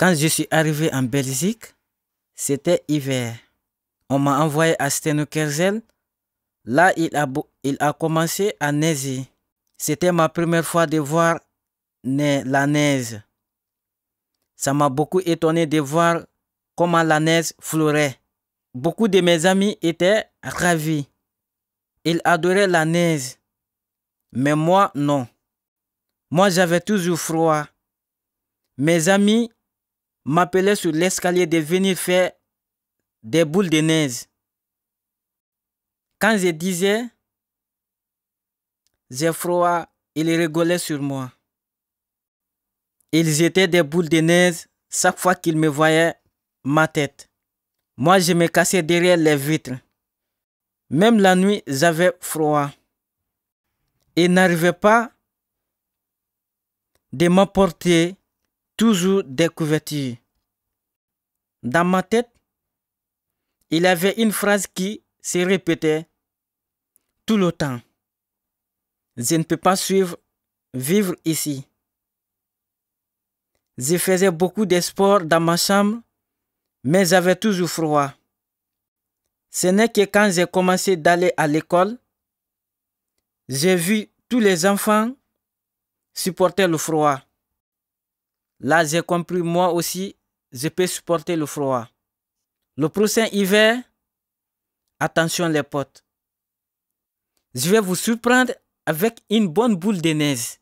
Quand je suis arrivé en Belgique, c'était hiver. On m'a envoyé à Stenokerzel. Là, il a, il a commencé à naiser. C'était ma première fois de voir la neige. Ça m'a beaucoup étonné de voir comment la neige fleurait. Beaucoup de mes amis étaient ravis. Ils adoraient la neige. Mais moi, non. Moi, j'avais toujours froid. Mes amis m'appelait sur l'escalier de venir faire des boules de neige. Quand je disais, j'ai froid, ils rigolaient sur moi. Ils étaient des boules de neige chaque fois qu'ils me voyaient ma tête. Moi, je me cassais derrière les vitres. Même la nuit, j'avais froid. Ils n'arrivaient pas de m'emporter toujours des Dans ma tête, il avait une phrase qui se répétait tout le temps. Je ne peux pas suivre, vivre ici. Je faisais beaucoup de sport dans ma chambre, mais j'avais toujours froid. Ce n'est que quand j'ai commencé d'aller à l'école, j'ai vu tous les enfants supporter le froid. Là, j'ai compris, moi aussi, je peux supporter le froid. Le prochain hiver, attention les potes. Je vais vous surprendre avec une bonne boule de neige.